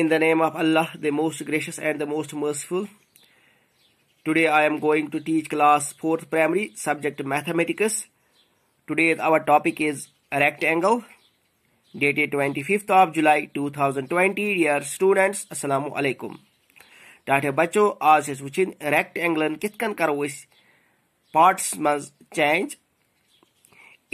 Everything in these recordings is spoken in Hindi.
In the name of Allah, the most gracious and the most merciful. Today I am going to teach class 4th primary subject mathematics. Today our topic is rectangle. Dated 25th of July 2020. Dear students, Assalamu alaikum. ٹاٹھے بچو آز اس وچن rectangle. اینگلن کتھ کن کرو اس پارٹس مز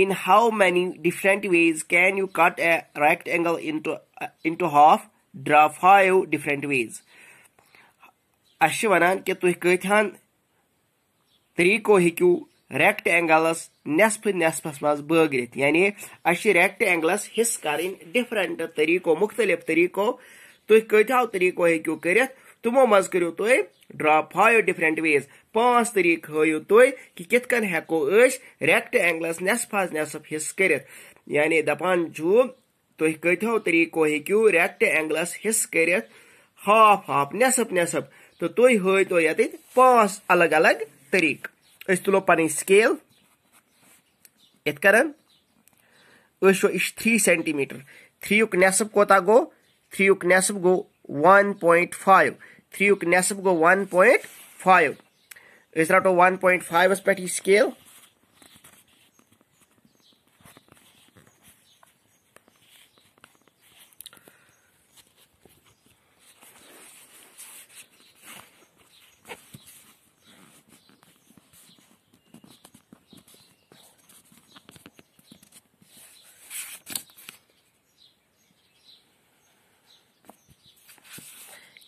in how many different ways can you cut a rectangle into uh, into half درٛاو فایو ڈِفرَنٛٹ ویز اَسہِ چھِ وَنان کہِ تُہۍ کۭتِہَن طٔریٖقو ہیٚکِو ریٚکٹ اینٛگلَس نیٚصفہٕ نیٚصفَس منٛز بٲگرِتھ یعنی اَسہِ چھِ ریٚکٹ اینٛگلَس حِصہٕ کَرٕنۍ ڈِفرَنٛٹ طٔریٖقو مُختلِف طٔریٖقو تُہۍ کۭتِہو طٔریٖقو ہیٚکِو کٔرِتھ تِمو منٛز کٔرِو تُہۍ ڈرٛا فایو ڈِفرَنٛٹ ویز پانٛژھ طٔریٖقہٕ ہٲیِو تُہۍ کہِ کِتھ کٔنۍ ہیٚکو أسۍ ریٚکٹ اینٛگلَس نیٚصف حظ نیٚصف حِصہٕ کٔرِتھ یعنی دَپان چھُ तुह कतो तरीको हूँ रेक्ट एंगलस हिस कर हाफ हाफ नेसप नेसप तो तुह हतो ये पांच अलग अलग तरीक तुलो पन स्केल इत करो यह थ्री सेंटीमीटर थ्री युक नेसप कोता गो थ्री युक नेसप गो वन पॉइंट फाइव थ्री युक नेसप गो वन पॉइंट फाइव रटो वन पॉइंट फाइवस पे स्केल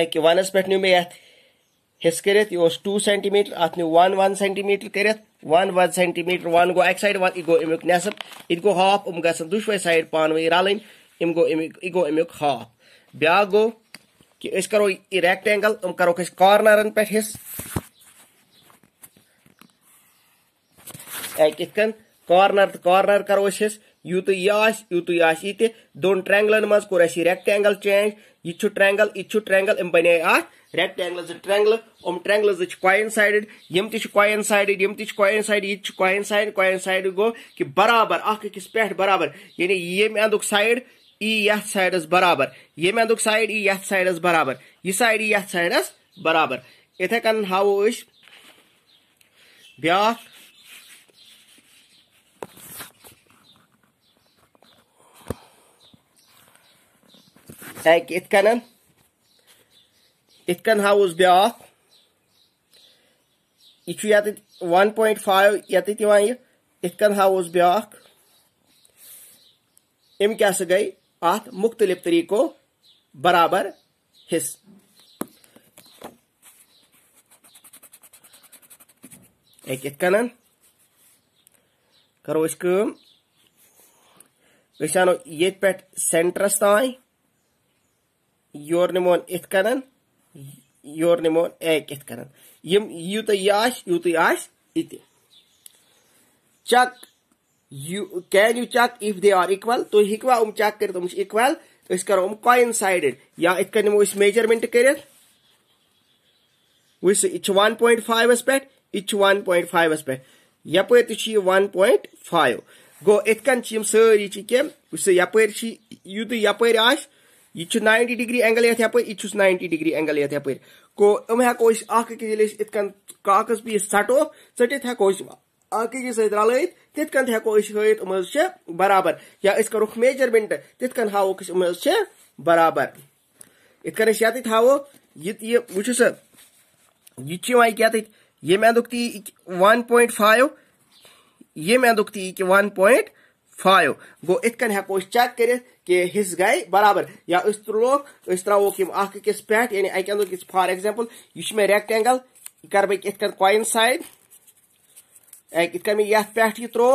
अक वनस पे नू मे यस कर टू सेंटीमीटर अत न्यू वन वन सेंटीमीटर कर वन वन सेंटीमीटर वन गो अक साइड वन गो अमु नसब यह गो हाफ उम ग दुशव साइड पानव रलन इम गो यह गो अमु हाफ ब्या गो कि करो रेक्टेंगल उम करो कॉर्नर पे हिस कॉर्नर तो कॉर्नर करो यूत यह यूत यह दोन ट्रैंगलन मज कोर रेक्टेंगल चेंज यह ट्रैंगल यह ट्रैंगल अम बने अत रेक्टेंगल जो ट्रैंगल अम ट्रैंगल कोइन साइड यम तोइन साइडेड यम तोइन साइड यह कोइन साइड कोइन साइड गो कि बराबर अक्स पे बराबर यानी ये अंद साइड ई यथ साइडस बराबर ये अंद साइड ई यथ साइडस बराबर यह साइड ई यथ साइडस बराबर इथे कन हावो ब्या لایک یِتھ کَنَن یِتھ کٔنۍ ہاوُس بیٛاکھ یہِ چھُ یَتٮ۪تھ وَن پویِنٛٹ فایِو یَتٮ۪تھ یِوان یہِ یِتھ کٔنۍ ہاوُس بیٛاکھ أمۍ کیٛاہ سا گٔے اَتھ مُختلِف طٔریٖقو برابر حِصہٕ أکۍ یِتھ کَنَن کَرو أسۍ کٲم أسۍ اَنو ییٚتہِ پٮ۪ٹھ سٮ۪نٹرَس تانۍ यो नमोन इत कर यो नमोन एक इत कर यूत यह यूत इत check you can you check if they are equal तो हिकवा um तो um तो हम चक कर इक्वल तो करो हम कोइंसाइडेड या इथ कर नमो मेजरमेंट कर वह वन पॉइंट फाइवस पे यह वन पॉइंट फाइवस पे यप तय वन पॉइंट फाइव गो इत सी सारी कम वह यप यूत यप यह नाइनटी डिग्री एंगल ये यह नाइनटी डिग्री एंगल ये पे को हेको ये काकस पीस सटो चटित हेको अकि सल तिथ हेको हयत बराबर या करो मेजरमेंट तिथ हाव बराबर इत ये हावो ये वो सर यह वन पॉइंट फाइव ये दुख ती वन पॉइंट फाइव गो इत हेको चेक कर हिस गए बराबर या तुलो त्रो अक्स पे अक अंदुक फार एग्जाम्पल यह मे रेक्टेंगल कर बहुत कॉइन साइड एक इत मे ये त्रो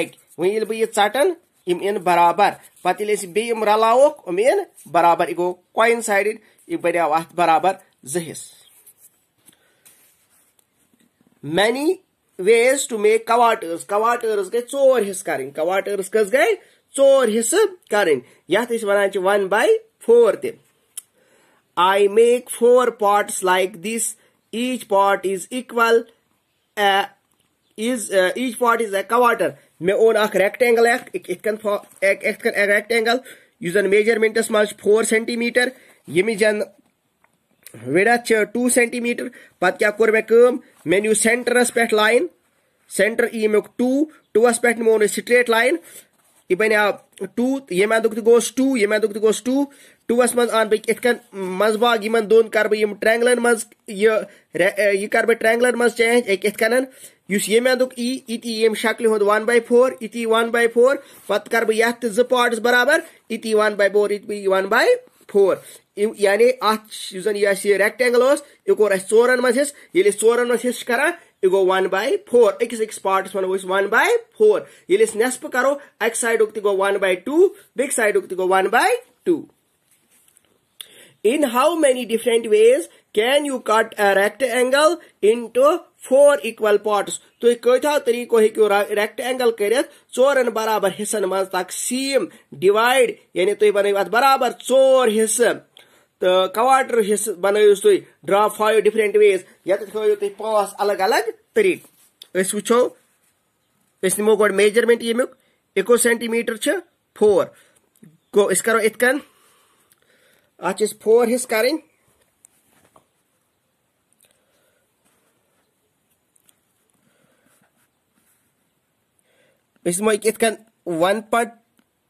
एक वह ये चटन इम इन बराबर पे बेम रलो इम इन बराबर यह गो कॉइन साइड यह बनो अत बराबर जिस many ways to make quarters quarters گٔے ژور حِصہٕ کَرٕنۍ کواٹٲرٕس کٔژ گٔے ژور حِصہٕ کَرٕنۍ یَتھ أسۍ وَنان چھِ وَن باے فور تہِ I make four parts like this each part is equal is each part is a quarter مےٚ اوٚن اکھ ریٚکٹینٛگل اکھ یِتھ کٔنۍ یِتھ کٔنۍ ریٚکٹینٛگل یُس زن میجرمیٚنٹس منٛز چھُ فور سینٹی میٖٹر ییٚمِچ زن विडथ टू सेंटी मीटर पत् क्या कोर मैं कम मे न्यू सेंटरस पे लाइन सेंटर ई मे टू टूस पे निमो स्ट्रेट लाइन यह बनिया टू ये यम तो गोस टू ये यम तो गोस टू टूस मन आन बहुत इथ मजबाग इन दोन कर ट्रैंगलन मज यह कर ट्रैंगलन मज चेंज एक इथ कन यम अदुक ई इत ये शक्ल हूं वन बाई फोर इत वन बाई फोर पत् कर बह ये पार्टस बराबर इत वन बाई फोर इत वन बाई فور یعنی اتھ یُس زن یہِ اَسہِ یہِ ریٚکٹینٛگل اوس یہِ کوٚر اَسہِ ژورن منٛز حِصہٕ ییٚلہِ أسۍ ژورن منٛز حِصہٕ چھِ کران یہِ گوٚو وَن باے فور أکِس أکِس پاٹس وَنو أسۍ وَن باے فور ییٚلہِ أسۍ نیٚصفہٕ کرو اَکہِ سایڈُک تہِ گوٚو وَن باے ٹوٗ بیٚکہِ سایڈُک تہِ گوٚو one by two in how many different ways can you cut a rectangle into four equal parts तुम कथो तरीको हूँ रेक्ट एंगल कर चोरन बराबर हिस्सन मन तकसीम डिवाइड यानि तुम तो बन अत बराबर चोर हिस्स तो कवाटर हिस्स बन तु ड्रा फाइव डिफरेंट वेज ये थो तुम पांच अलग अलग तरीक वो नमो गो मेजरमेंट यमुक इको सेंटीमीटर फोर गो करो इत कन अत फोर हिस्स करें Is moik it can one part,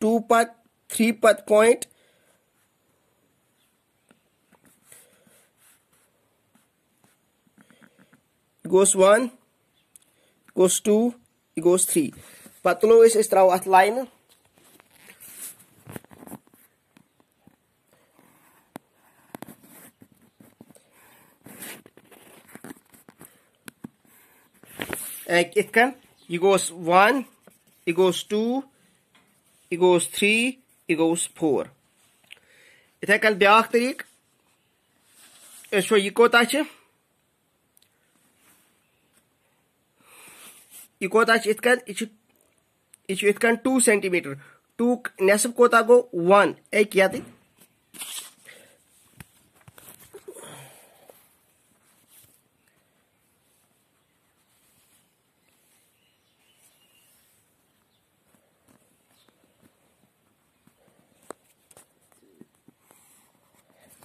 two part, three part point. It goes one, it goes two, it goes three. Patuloy is straw at line. Ek it can. It goes one. it goes 2, it goes 3, it goes 4. Ithe kal biakh tariq. Esho yi kota chhe? Yi kota chhe itkan ichu ichu itkan 2 cm. 2 nesb kota go 1. Ek yati.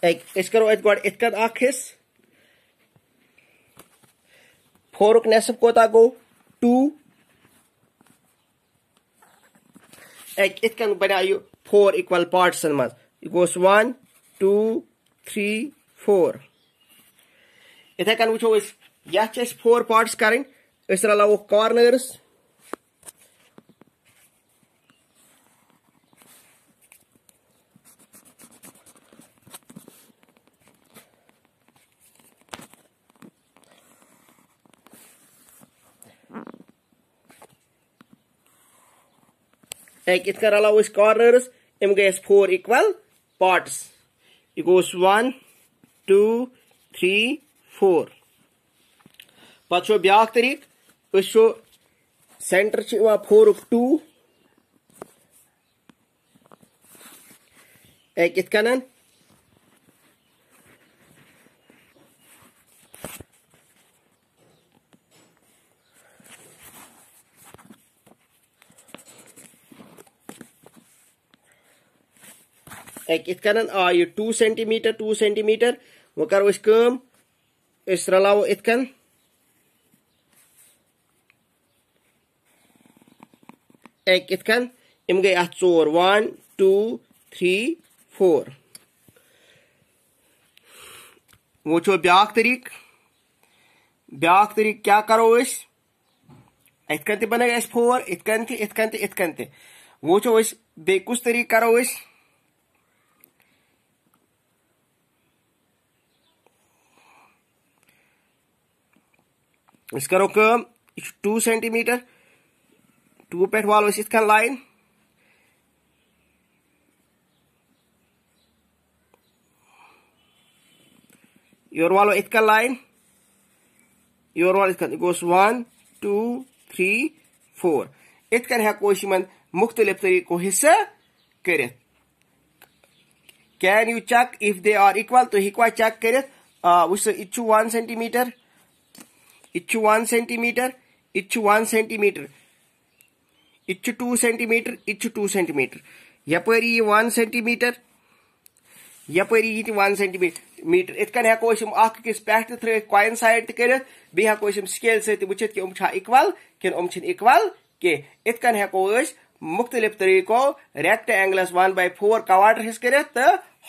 करो अत ग इत हिस फोर नसब कोत गो टू इत बनो फोर इक्वल पार्टसन मज ग वन टू थ्री फोर इथे वो यहां फोर पार्टस करें रलो कॉर्नर्स एक इथ कर कॉर्नर्स एम गए फोर इक्वल पार्टस यह गो वन टू थ्री फोर पत् ब्या तरीक वो सेंटर फोर टू एक इथ एक इथ कन आय टू सेंटीमीटर टू सेंटीमीटर वो करो कम रलो इथ कन एक इथ कन इम गई अत चोर वन टू थ्री फोर वो ब्या तरीक ब्या तरीक क्या करो इथ कन बन फोर इथ कन इथ कन इथ कन वो बे कुछ तरीक करो أسۍ کَرو کٲم یہِ چھُ ٹوٗ سینٹی میٖٹر ٹوٗ پٮ۪ٹھ والو أسۍ یِتھ کٔنۍ لاین یورٕ والو یِتھ کٔنۍ لاین یورٕ والو یِتھ کٔنۍ یہِ گوٚژھ وَن ٹوٗ تھرٛی فور یِتھ کٔنۍ ہٮ۪کو أسۍ یِمن مُختٔلِف طٔریٖقو حِصہٕ کٔرِتھ can you check if they are equal تُہۍ ہیٚکوا چیک کٔرِتھ آ وٕچھ سا یہِ تہِ چھُ وَن سینٹی میٖٹر इच्छु वन सेंटीमीटर इच्छु वन सेंटीमीटर इच्छु टू सेंटीमीटर इच्छु टू सेंटीमीटर यपर तो यी वन सेंटीमीटर यपर तो यी वन सेंटीमीटर इथ कन हेको किस पेट त्रे साइड तरित तो हेको स्केल सचित कि इकवल कि इक्वल कह इथ कन हेको मुख्तलिफ तरीको rectangles one by four quarter हिस्स कर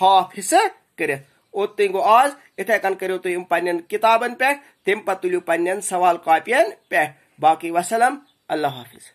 हाफ हिस्से कर اوت تین گو آز اتھے کن کرو تھی پن کتابن پہ تم پتہ تلو پن سوال کاپین پہ باقی وسلم اللہ حافظ